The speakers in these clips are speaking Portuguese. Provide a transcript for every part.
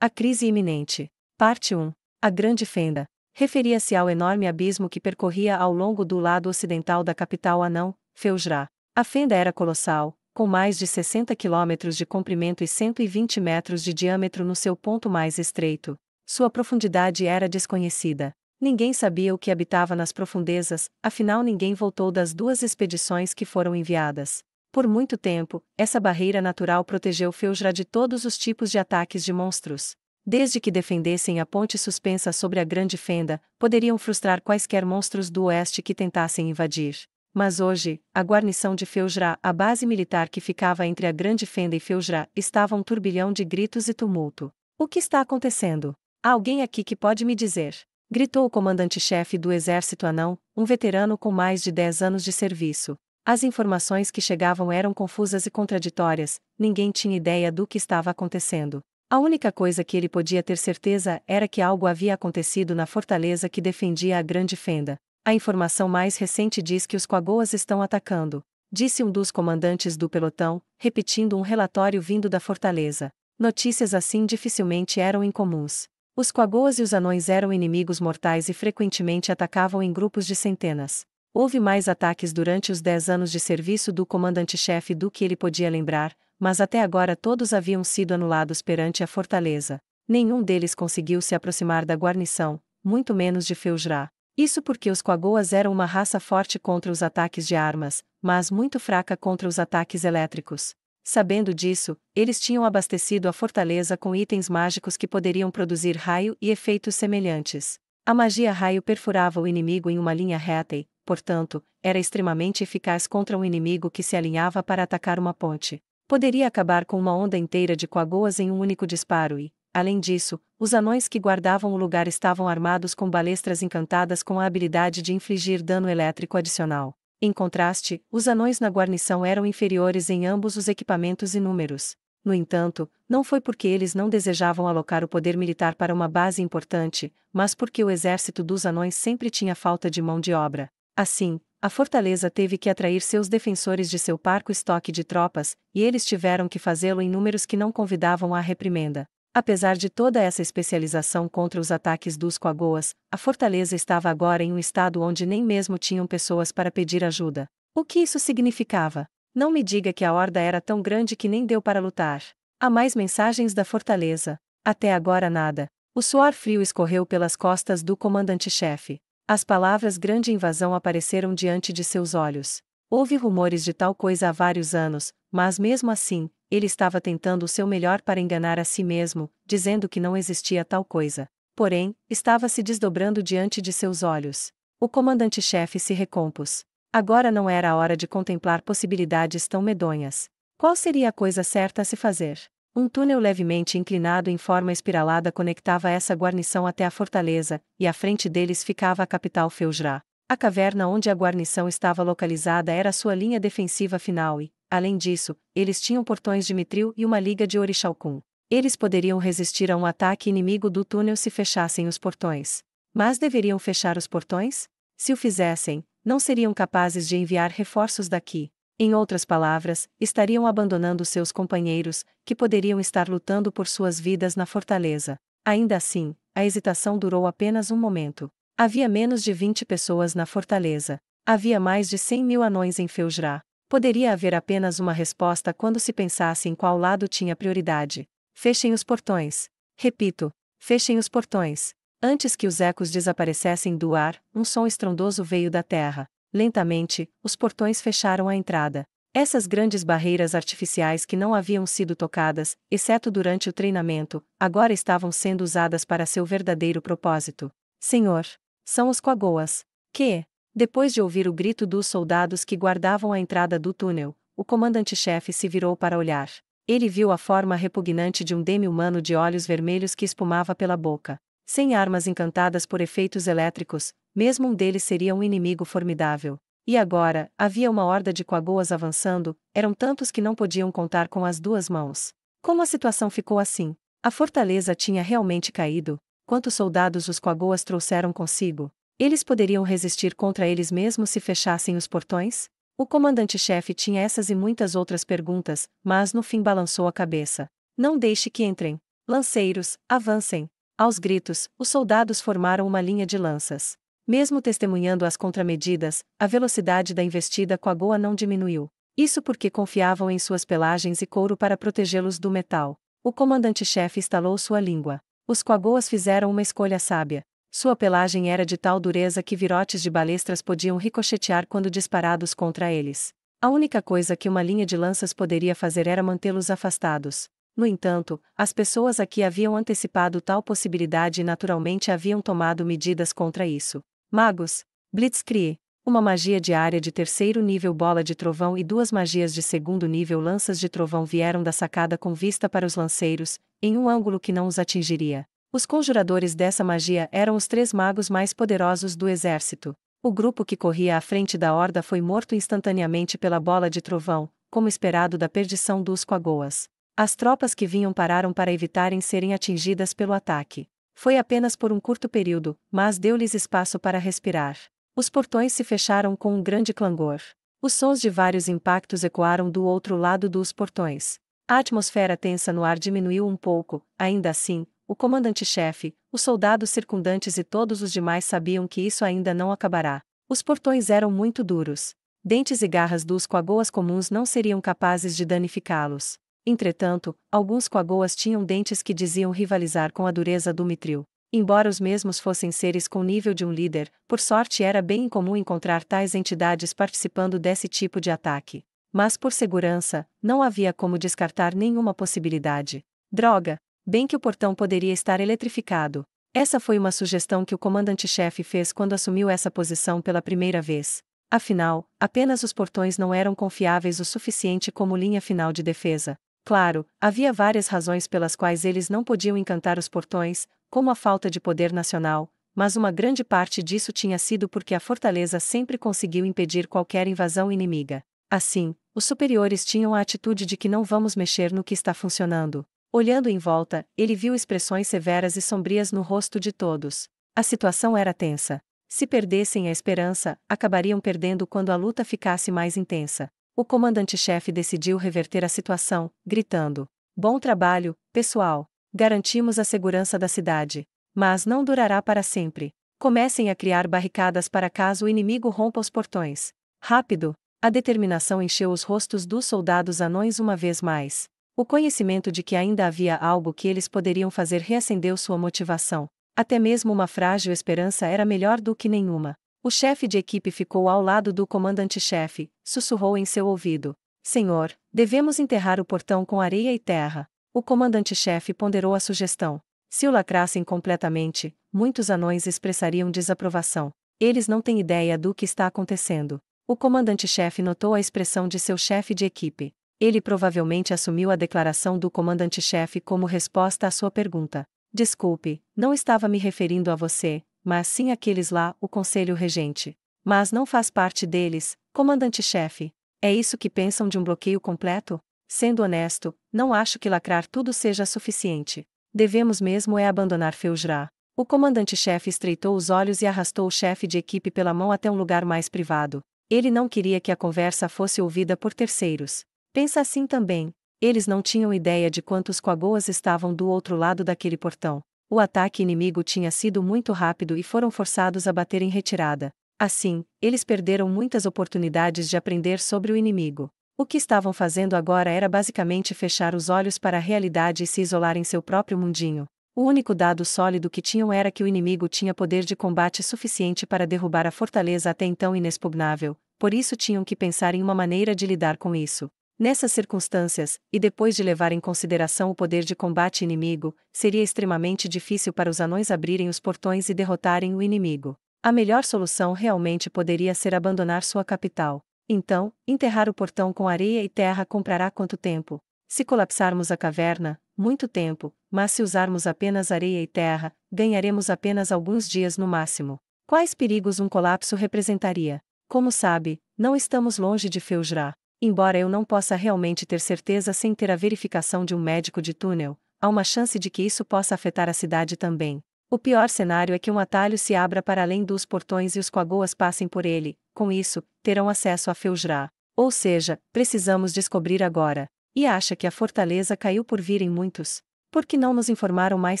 A crise iminente. Parte 1. A Grande Fenda. Referia-se ao enorme abismo que percorria ao longo do lado ocidental da capital anão, Feujrá. A fenda era colossal, com mais de 60 quilômetros de comprimento e 120 metros de diâmetro no seu ponto mais estreito. Sua profundidade era desconhecida. Ninguém sabia o que habitava nas profundezas, afinal ninguém voltou das duas expedições que foram enviadas. Por muito tempo, essa barreira natural protegeu Feusra de todos os tipos de ataques de monstros. Desde que defendessem a ponte suspensa sobre a grande fenda, poderiam frustrar quaisquer monstros do oeste que tentassem invadir. Mas hoje, a guarnição de Feusra, a base militar que ficava entre a grande fenda e Feusra, estava um turbilhão de gritos e tumulto. O que está acontecendo? Há alguém aqui que pode me dizer? gritou o comandante-chefe do exército anão, um veterano com mais de 10 anos de serviço. As informações que chegavam eram confusas e contraditórias, ninguém tinha ideia do que estava acontecendo. A única coisa que ele podia ter certeza era que algo havia acontecido na fortaleza que defendia a Grande Fenda. A informação mais recente diz que os Quagoas estão atacando, disse um dos comandantes do pelotão, repetindo um relatório vindo da fortaleza. Notícias assim dificilmente eram incomuns. Os Quagoas e os anões eram inimigos mortais e frequentemente atacavam em grupos de centenas. Houve mais ataques durante os dez anos de serviço do comandante-chefe do que ele podia lembrar, mas até agora todos haviam sido anulados perante a fortaleza. Nenhum deles conseguiu se aproximar da guarnição, muito menos de Feujrá. Isso porque os Quagoas eram uma raça forte contra os ataques de armas, mas muito fraca contra os ataques elétricos. Sabendo disso, eles tinham abastecido a fortaleza com itens mágicos que poderiam produzir raio e efeitos semelhantes. A magia raio perfurava o inimigo em uma linha reta e, portanto, era extremamente eficaz contra um inimigo que se alinhava para atacar uma ponte. Poderia acabar com uma onda inteira de coagoas em um único disparo e, além disso, os anões que guardavam o lugar estavam armados com balestras encantadas com a habilidade de infligir dano elétrico adicional. Em contraste, os anões na guarnição eram inferiores em ambos os equipamentos e números. No entanto, não foi porque eles não desejavam alocar o poder militar para uma base importante, mas porque o exército dos anões sempre tinha falta de mão de obra. Assim, a fortaleza teve que atrair seus defensores de seu parco estoque de tropas, e eles tiveram que fazê-lo em números que não convidavam à reprimenda. Apesar de toda essa especialização contra os ataques dos coagoas, a fortaleza estava agora em um estado onde nem mesmo tinham pessoas para pedir ajuda. O que isso significava? Não me diga que a horda era tão grande que nem deu para lutar. Há mais mensagens da fortaleza. Até agora nada. O suor frio escorreu pelas costas do comandante-chefe. As palavras grande invasão apareceram diante de seus olhos. Houve rumores de tal coisa há vários anos, mas mesmo assim, ele estava tentando o seu melhor para enganar a si mesmo, dizendo que não existia tal coisa. Porém, estava se desdobrando diante de seus olhos. O comandante-chefe se recompôs. Agora não era a hora de contemplar possibilidades tão medonhas. Qual seria a coisa certa a se fazer? Um túnel levemente inclinado em forma espiralada conectava essa guarnição até a fortaleza, e à frente deles ficava a capital Feujrá. A caverna onde a guarnição estava localizada era sua linha defensiva final e, além disso, eles tinham portões de mitril e uma liga de orixalcum. Eles poderiam resistir a um ataque inimigo do túnel se fechassem os portões. Mas deveriam fechar os portões? Se o fizessem, não seriam capazes de enviar reforços daqui. Em outras palavras, estariam abandonando seus companheiros, que poderiam estar lutando por suas vidas na fortaleza. Ainda assim, a hesitação durou apenas um momento. Havia menos de 20 pessoas na fortaleza. Havia mais de 100 mil anões em Feujrá. Poderia haver apenas uma resposta quando se pensasse em qual lado tinha prioridade. Fechem os portões. Repito, fechem os portões. Antes que os ecos desaparecessem do ar, um som estrondoso veio da terra. Lentamente, os portões fecharam a entrada. Essas grandes barreiras artificiais que não haviam sido tocadas, exceto durante o treinamento, agora estavam sendo usadas para seu verdadeiro propósito. Senhor, são os coagoas. Que, depois de ouvir o grito dos soldados que guardavam a entrada do túnel, o comandante-chefe se virou para olhar. Ele viu a forma repugnante de um demi-humano de olhos vermelhos que espumava pela boca. Sem armas encantadas por efeitos elétricos, mesmo um deles seria um inimigo formidável. E agora, havia uma horda de quagoas avançando, eram tantos que não podiam contar com as duas mãos. Como a situação ficou assim? A fortaleza tinha realmente caído? Quantos soldados os quagoas trouxeram consigo? Eles poderiam resistir contra eles mesmo se fechassem os portões? O comandante-chefe tinha essas e muitas outras perguntas, mas no fim balançou a cabeça. Não deixe que entrem. Lanceiros, avancem. Aos gritos, os soldados formaram uma linha de lanças. Mesmo testemunhando as contramedidas, a velocidade da investida com a goa não diminuiu. Isso porque confiavam em suas pelagens e couro para protegê-los do metal. O comandante-chefe estalou sua língua. Os coagoas fizeram uma escolha sábia. Sua pelagem era de tal dureza que virotes de balestras podiam ricochetear quando disparados contra eles. A única coisa que uma linha de lanças poderia fazer era mantê-los afastados. No entanto, as pessoas aqui haviam antecipado tal possibilidade e naturalmente haviam tomado medidas contra isso. Magos, Blitzkrieg, uma magia diária de terceiro nível bola de trovão e duas magias de segundo nível lanças de trovão vieram da sacada com vista para os lanceiros, em um ângulo que não os atingiria. Os conjuradores dessa magia eram os três magos mais poderosos do exército. O grupo que corria à frente da horda foi morto instantaneamente pela bola de trovão, como esperado da perdição dos coagoas. As tropas que vinham pararam para evitarem serem atingidas pelo ataque. Foi apenas por um curto período, mas deu-lhes espaço para respirar. Os portões se fecharam com um grande clangor. Os sons de vários impactos ecoaram do outro lado dos portões. A atmosfera tensa no ar diminuiu um pouco, ainda assim, o comandante-chefe, os soldados circundantes e todos os demais sabiam que isso ainda não acabará. Os portões eram muito duros. Dentes e garras dos coagoas comuns não seriam capazes de danificá-los. Entretanto, alguns coagoas tinham dentes que diziam rivalizar com a dureza do mitril. Embora os mesmos fossem seres com nível de um líder, por sorte era bem incomum encontrar tais entidades participando desse tipo de ataque. Mas por segurança, não havia como descartar nenhuma possibilidade. Droga! Bem que o portão poderia estar eletrificado. Essa foi uma sugestão que o comandante-chefe fez quando assumiu essa posição pela primeira vez. Afinal, apenas os portões não eram confiáveis o suficiente como linha final de defesa. Claro, havia várias razões pelas quais eles não podiam encantar os portões, como a falta de poder nacional, mas uma grande parte disso tinha sido porque a fortaleza sempre conseguiu impedir qualquer invasão inimiga. Assim, os superiores tinham a atitude de que não vamos mexer no que está funcionando. Olhando em volta, ele viu expressões severas e sombrias no rosto de todos. A situação era tensa. Se perdessem a esperança, acabariam perdendo quando a luta ficasse mais intensa o comandante-chefe decidiu reverter a situação, gritando: Bom trabalho, pessoal! Garantimos a segurança da cidade. Mas não durará para sempre. Comecem a criar barricadas para caso o inimigo rompa os portões. Rápido! A determinação encheu os rostos dos soldados anões uma vez mais. O conhecimento de que ainda havia algo que eles poderiam fazer reacendeu sua motivação. Até mesmo uma frágil esperança era melhor do que nenhuma. O chefe de equipe ficou ao lado do comandante-chefe, sussurrou em seu ouvido: Senhor, devemos enterrar o portão com areia e terra. O comandante-chefe ponderou a sugestão. Se o lacrassem completamente, muitos anões expressariam desaprovação. Eles não têm ideia do que está acontecendo. O comandante-chefe notou a expressão de seu chefe de equipe. Ele provavelmente assumiu a declaração do comandante-chefe como resposta à sua pergunta. Desculpe, não estava me referindo a você, mas sim aqueles lá, o conselho regente. Mas não faz parte deles, comandante-chefe. É isso que pensam de um bloqueio completo? Sendo honesto, não acho que lacrar tudo seja suficiente. Devemos mesmo é abandonar Feujrá. O comandante-chefe estreitou os olhos e arrastou o chefe de equipe pela mão até um lugar mais privado. Ele não queria que a conversa fosse ouvida por terceiros. Pensa assim também. Eles não tinham ideia de quantos coagoas estavam do outro lado daquele portão. O ataque inimigo tinha sido muito rápido e foram forçados a bater em retirada. Assim, eles perderam muitas oportunidades de aprender sobre o inimigo. O que estavam fazendo agora era basicamente fechar os olhos para a realidade e se isolar em seu próprio mundinho. O único dado sólido que tinham era que o inimigo tinha poder de combate suficiente para derrubar a fortaleza até então inexpugnável, por isso tinham que pensar em uma maneira de lidar com isso. Nessas circunstâncias, e depois de levar em consideração o poder de combate inimigo, seria extremamente difícil para os anões abrirem os portões e derrotarem o inimigo. A melhor solução realmente poderia ser abandonar sua capital. Então, enterrar o portão com areia e terra comprará quanto tempo? Se colapsarmos a caverna, muito tempo, mas se usarmos apenas areia e terra, ganharemos apenas alguns dias no máximo. Quais perigos um colapso representaria? Como sabe, não estamos longe de Feujrá. Embora eu não possa realmente ter certeza sem ter a verificação de um médico de túnel, há uma chance de que isso possa afetar a cidade também. O pior cenário é que um atalho se abra para além dos portões e os coagoas passem por ele, com isso, terão acesso a Feujrá. Ou seja, precisamos descobrir agora. E acha que a fortaleza caiu por virem muitos? Por que não nos informaram mais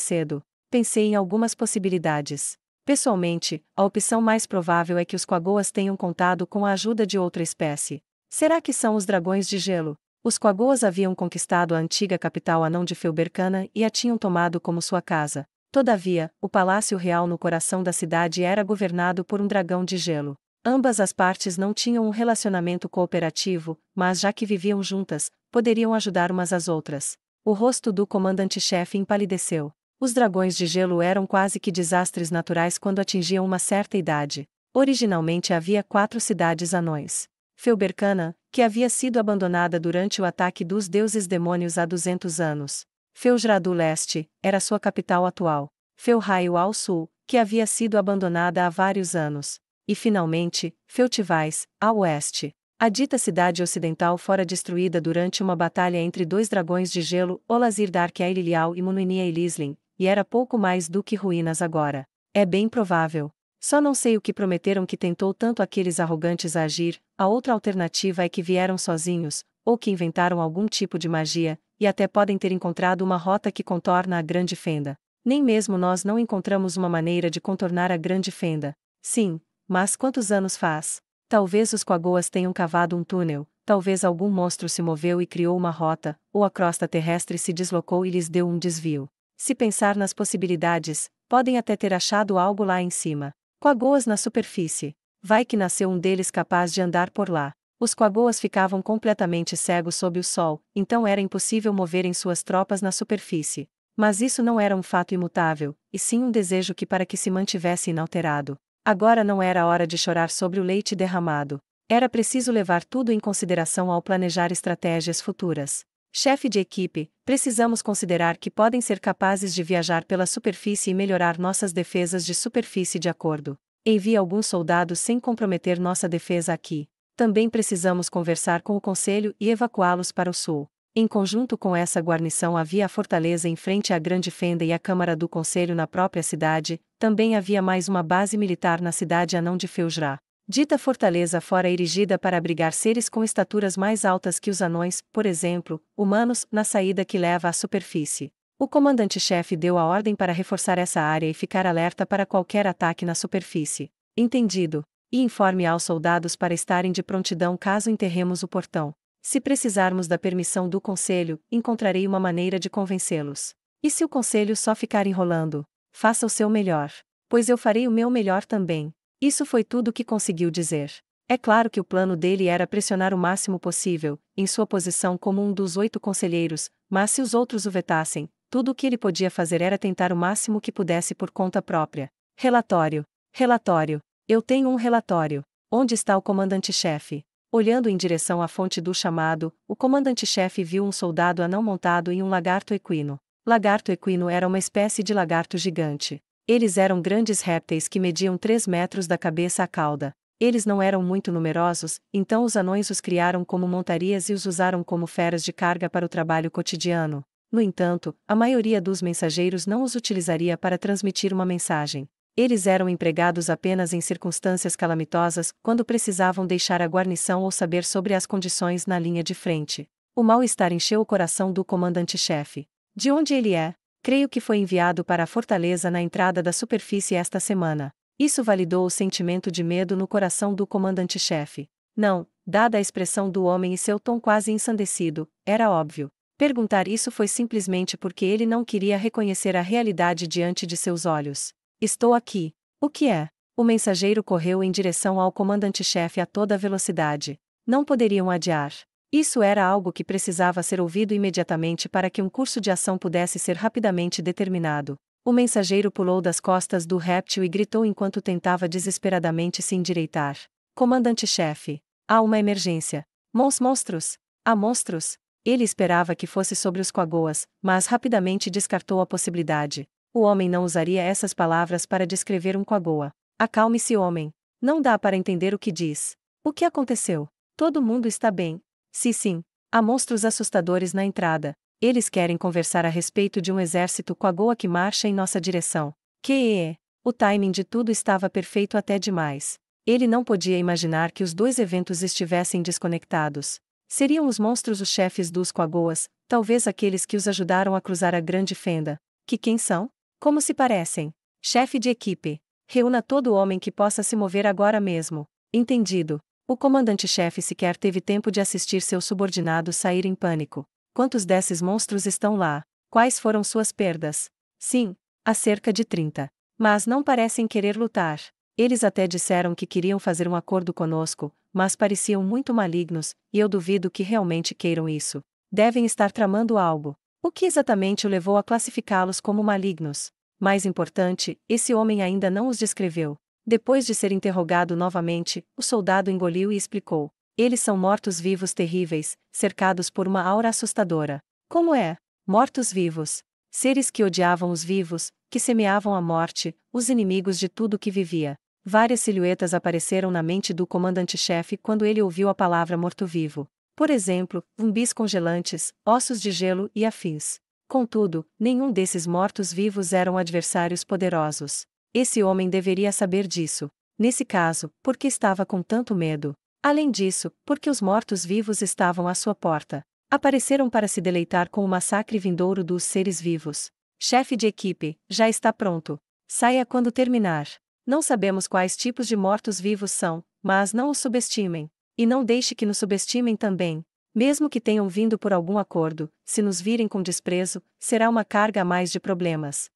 cedo? Pensei em algumas possibilidades. Pessoalmente, a opção mais provável é que os coagoas tenham contado com a ajuda de outra espécie. Será que são os dragões de gelo? Os Quagoas haviam conquistado a antiga capital anão de Felbercana e a tinham tomado como sua casa. Todavia, o palácio real no coração da cidade era governado por um dragão de gelo. Ambas as partes não tinham um relacionamento cooperativo, mas já que viviam juntas, poderiam ajudar umas às outras. O rosto do comandante-chefe empalideceu. Os dragões de gelo eram quase que desastres naturais quando atingiam uma certa idade. Originalmente havia quatro cidades anões. Felbercana, que havia sido abandonada durante o ataque dos deuses demônios há 200 anos. Feujra do Leste, era sua capital atual. Felraio ao Sul, que havia sido abandonada há vários anos. E finalmente, Feutivais, ao Oeste. A dita cidade ocidental fora destruída durante uma batalha entre dois dragões de gelo, Olazir Dark'air Ilial e Mununia Ilislin, e era pouco mais do que ruínas agora. É bem provável só não sei o que prometeram que tentou tanto aqueles arrogantes a agir, a outra alternativa é que vieram sozinhos, ou que inventaram algum tipo de magia, e até podem ter encontrado uma rota que contorna a grande fenda. Nem mesmo nós não encontramos uma maneira de contornar a grande fenda. Sim, mas quantos anos faz? Talvez os coagoas tenham cavado um túnel, talvez algum monstro se moveu e criou uma rota, ou a crosta terrestre se deslocou e lhes deu um desvio. Se pensar nas possibilidades, podem até ter achado algo lá em cima. Quagoas na superfície. Vai que nasceu um deles capaz de andar por lá. Os quagoas ficavam completamente cegos sob o sol, então era impossível moverem suas tropas na superfície. Mas isso não era um fato imutável, e sim um desejo que para que se mantivesse inalterado. Agora não era hora de chorar sobre o leite derramado. Era preciso levar tudo em consideração ao planejar estratégias futuras. Chefe de equipe, precisamos considerar que podem ser capazes de viajar pela superfície e melhorar nossas defesas de superfície de acordo. Envie alguns soldados sem comprometer nossa defesa aqui. Também precisamos conversar com o conselho e evacuá-los para o sul. Em conjunto com essa guarnição havia a fortaleza em frente à Grande Fenda e a Câmara do Conselho na própria cidade, também havia mais uma base militar na cidade anão de Feujrá. Dita fortaleza fora erigida para abrigar seres com estaturas mais altas que os anões, por exemplo, humanos, na saída que leva à superfície. O comandante-chefe deu a ordem para reforçar essa área e ficar alerta para qualquer ataque na superfície. Entendido. E informe aos soldados para estarem de prontidão caso enterremos o portão. Se precisarmos da permissão do conselho, encontrarei uma maneira de convencê-los. E se o conselho só ficar enrolando? Faça o seu melhor. Pois eu farei o meu melhor também. Isso foi tudo o que conseguiu dizer. É claro que o plano dele era pressionar o máximo possível, em sua posição como um dos oito conselheiros, mas se os outros o vetassem, tudo o que ele podia fazer era tentar o máximo que pudesse por conta própria. Relatório. Relatório. Eu tenho um relatório. Onde está o comandante-chefe? Olhando em direção à fonte do chamado, o comandante-chefe viu um soldado anão montado em um lagarto equino. Lagarto equino era uma espécie de lagarto gigante. Eles eram grandes répteis que mediam 3 metros da cabeça à cauda. Eles não eram muito numerosos, então os anões os criaram como montarias e os usaram como feras de carga para o trabalho cotidiano. No entanto, a maioria dos mensageiros não os utilizaria para transmitir uma mensagem. Eles eram empregados apenas em circunstâncias calamitosas, quando precisavam deixar a guarnição ou saber sobre as condições na linha de frente. O mal-estar encheu o coração do comandante-chefe. De onde ele é? Creio que foi enviado para a fortaleza na entrada da superfície esta semana. Isso validou o sentimento de medo no coração do comandante-chefe. Não, dada a expressão do homem e seu tom quase ensandecido, era óbvio. Perguntar isso foi simplesmente porque ele não queria reconhecer a realidade diante de seus olhos. Estou aqui. O que é? O mensageiro correu em direção ao comandante-chefe a toda velocidade. Não poderiam adiar. Isso era algo que precisava ser ouvido imediatamente para que um curso de ação pudesse ser rapidamente determinado. O mensageiro pulou das costas do réptil e gritou enquanto tentava desesperadamente se endireitar: Comandante-chefe! Há uma emergência! Mons monstros! Há monstros! Ele esperava que fosse sobre os coagoas, mas rapidamente descartou a possibilidade. O homem não usaria essas palavras para descrever um coagoa. Acalme-se, homem. Não dá para entender o que diz. O que aconteceu? Todo mundo está bem, se sim, há monstros assustadores na entrada. Eles querem conversar a respeito de um exército com a goa que marcha em nossa direção. Que é, é. o timing de tudo estava perfeito até demais. Ele não podia imaginar que os dois eventos estivessem desconectados. Seriam os monstros os chefes dos Quagoas, talvez aqueles que os ajudaram a cruzar a grande fenda. Que quem são? Como se parecem? Chefe de equipe. Reúna todo homem que possa se mover agora mesmo. Entendido. O comandante-chefe sequer teve tempo de assistir seu subordinado sair em pânico. Quantos desses monstros estão lá? Quais foram suas perdas? Sim, há cerca de 30. Mas não parecem querer lutar. Eles até disseram que queriam fazer um acordo conosco, mas pareciam muito malignos, e eu duvido que realmente queiram isso. Devem estar tramando algo. O que exatamente o levou a classificá-los como malignos? Mais importante, esse homem ainda não os descreveu. Depois de ser interrogado novamente, o soldado engoliu e explicou: Eles são mortos-vivos terríveis, cercados por uma aura assustadora. Como é? Mortos-vivos. Seres que odiavam os vivos, que semeavam a morte, os inimigos de tudo que vivia. Várias silhuetas apareceram na mente do comandante-chefe quando ele ouviu a palavra morto-vivo. Por exemplo, zumbis congelantes, ossos de gelo e afins. Contudo, nenhum desses mortos-vivos eram adversários poderosos. Esse homem deveria saber disso. Nesse caso, porque estava com tanto medo? Além disso, porque os mortos-vivos estavam à sua porta. Apareceram para se deleitar com o massacre vindouro dos seres vivos. Chefe de equipe, já está pronto. Saia quando terminar. Não sabemos quais tipos de mortos-vivos são, mas não os subestimem. E não deixe que nos subestimem também. Mesmo que tenham vindo por algum acordo, se nos virem com desprezo, será uma carga a mais de problemas.